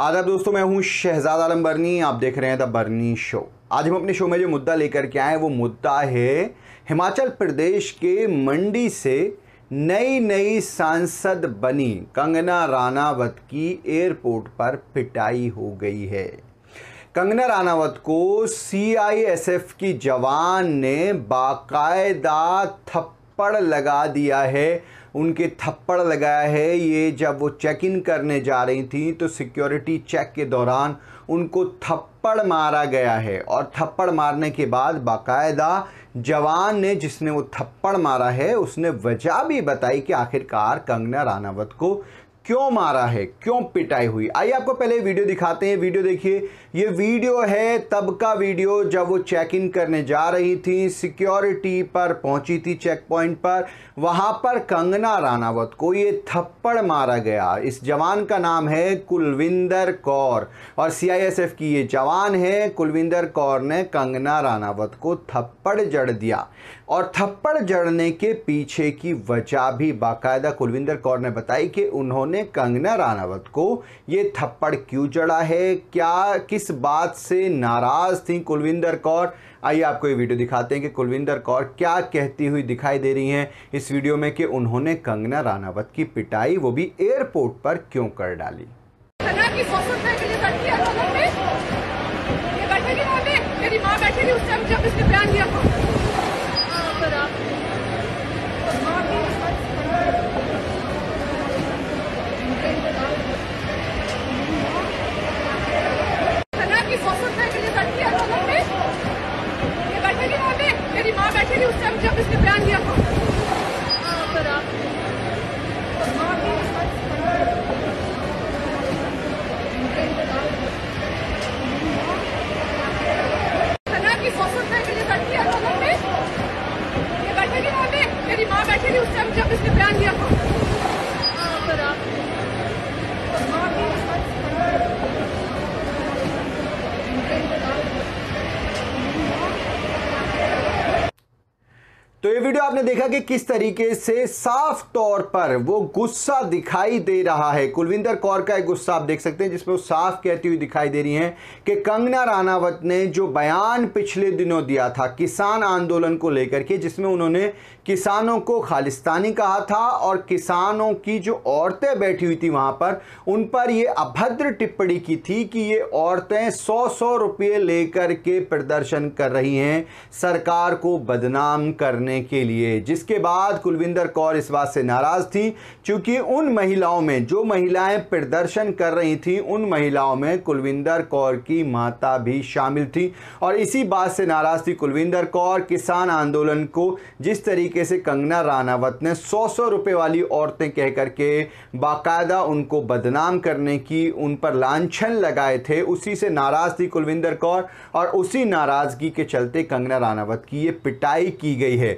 आदाब दोस्तों मैं हूं शहजाद आलम बर्नी आप देख रहे हैं द बर्नी शो आज हम अपने शो में जो मुद्दा लेकर के आए वो मुद्दा है हिमाचल प्रदेश के मंडी से नई नई सांसद बनी कंगना रानावत की एयरपोर्ट पर पिटाई हो गई है कंगना रानावत को सीआईएसएफ की जवान ने बाकायदा थप्पड़ लगा दिया है उनके थप्पड़ लगाया है ये जब वो चेक इन करने जा रही थी तो सिक्योरिटी चेक के दौरान उनको थप्पड़ मारा गया है और थप्पड़ मारने के बाद बाकायदा जवान ने जिसने वो थप्पड़ मारा है उसने वजह भी बताई कि आखिरकार कंगना रानावत को क्यों मारा है क्यों पिटाई हुई आइए आपको पहले वीडियो दिखाते हैं वीडियो देखिए ये वीडियो है तब का वीडियो जब वो चेक इन करने जा रही थी सिक्योरिटी पर पहुंची थी चेक पॉइंट पर वहां पर कंगना रानावत को ये थप्पड़ मारा गया इस जवान का नाम है कुलविंदर कौर और सीआईएसएफ की ये जवान है कुलविंदर कौर ने कंगना रानावत को थप्पड़ जड़ दिया और थप्पड़ जड़ने के पीछे की वजह भी बाकायदा कुलविंदर कौर ने बताई कि उन्होंने ने कंगना रानावत को ये थप्पड़ क्यों चढ़ा है क्या किस बात से नाराज़ थी कुलविंदर कौर आइए आपको ये वीडियो दिखाते हैं कि कुलविंदर कौर क्या कहती हुई दिखाई दे रही हैं इस वीडियो में कि उन्होंने कंगना रानावत की पिटाई वो भी एयरपोर्ट पर क्यों कर डाली की तो ये वीडियो आपने देखा कि किस तरीके से साफ तौर पर वो गुस्सा दिखाई दे रहा है कुलविंदर कौर का एक गुस्सा आप देख सकते हैं जिसमें वो साफ कहती हुई दिखाई दे रही हैं कि कंगना रानावत ने जो बयान पिछले दिनों दिया था किसान आंदोलन को लेकर के जिसमें उन्होंने किसानों को खालिस्तानी कहा था और किसानों की जो औरतें बैठी हुई थी वहाँ पर उन पर ये अभद्र टिप्पणी की थी कि ये औरतें सौ सौ रुपये लेकर के प्रदर्शन कर रही हैं सरकार को बदनाम करने करने के लिए जिसके बाद कुलविंदर कौर इस बात से नाराज़ थी क्योंकि उन महिलाओं में जो महिलाएं प्रदर्शन कर रही थी उन महिलाओं में कुलविंदर कौर की माता भी शामिल थी और इसी बात से नाराज़ थी कुलविंदर कौर किसान आंदोलन को जिस तरीके से कंगना रानावत ने सौ सौ रुपये वाली औरतें कह के बाकायदा उनको बदनाम करने की उन पर लाछन लगाए थे उसी से नाराज़ थी कुलविंदर कौर और उसी नाराज़गी के चलते कंगना रानावत की ये पिटाई की गई है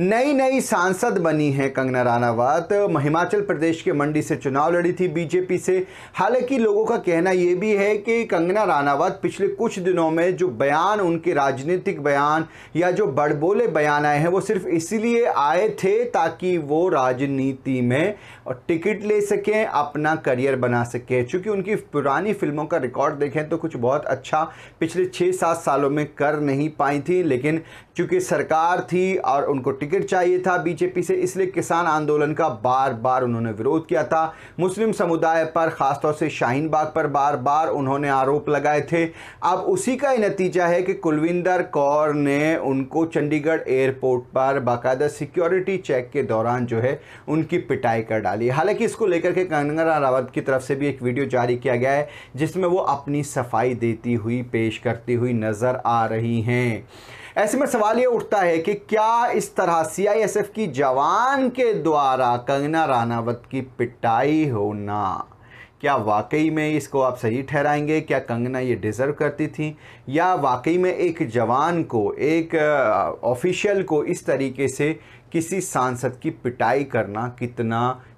नई नई सांसद बनी हैं कंगना रानावत हिमाचल प्रदेश के मंडी से चुनाव लड़ी थी बीजेपी से हालांकि लोगों का कहना यह भी है कि कंगना रानावत पिछले कुछ दिनों में जो बयान उनके राजनीतिक बयान या जो बड़बोले बयान आए हैं वो सिर्फ इसीलिए आए थे ताकि वो राजनीति में और टिकट ले सकें अपना करियर बना सकें चूंकि उनकी पुरानी फिल्मों का रिकॉर्ड देखें तो कुछ बहुत अच्छा पिछले छः सात सालों में कर नहीं पाई थी लेकिन चूँकि सरकार थी और उनको टिकट चाहिए था बीजेपी से इसलिए किसान आंदोलन का बार बार उन्होंने विरोध किया था मुस्लिम समुदाय पर ख़ासतौर से शाहीन बाग पर बार बार उन्होंने आरोप लगाए थे अब उसी का ही नतीजा है कि कुलविंदर कौर ने उनको चंडीगढ़ एयरपोर्ट पर बाकायदा सिक्योरिटी चेक के दौरान जो है उनकी पिटाई कर डाली हालांकि इसको लेकर के कंगना रावत की तरफ से भी एक वीडियो जारी किया गया है जिसमें वो अपनी सफाई देती हुई पेश करती हुई नज़र आ रही हैं ऐसे में सवाल ये उठता है कि क्या इस तरह सीआईएसएफ की जवान के द्वारा कंगना रानावत की पिटाई होना क्या वाकई में इसको आप सही ठहराएंगे क्या कंगना ये डिज़र्व करती थी या वाकई में एक जवान को एक ऑफिशियल को इस तरीके से किसी सांसद की पिटाई करना कितना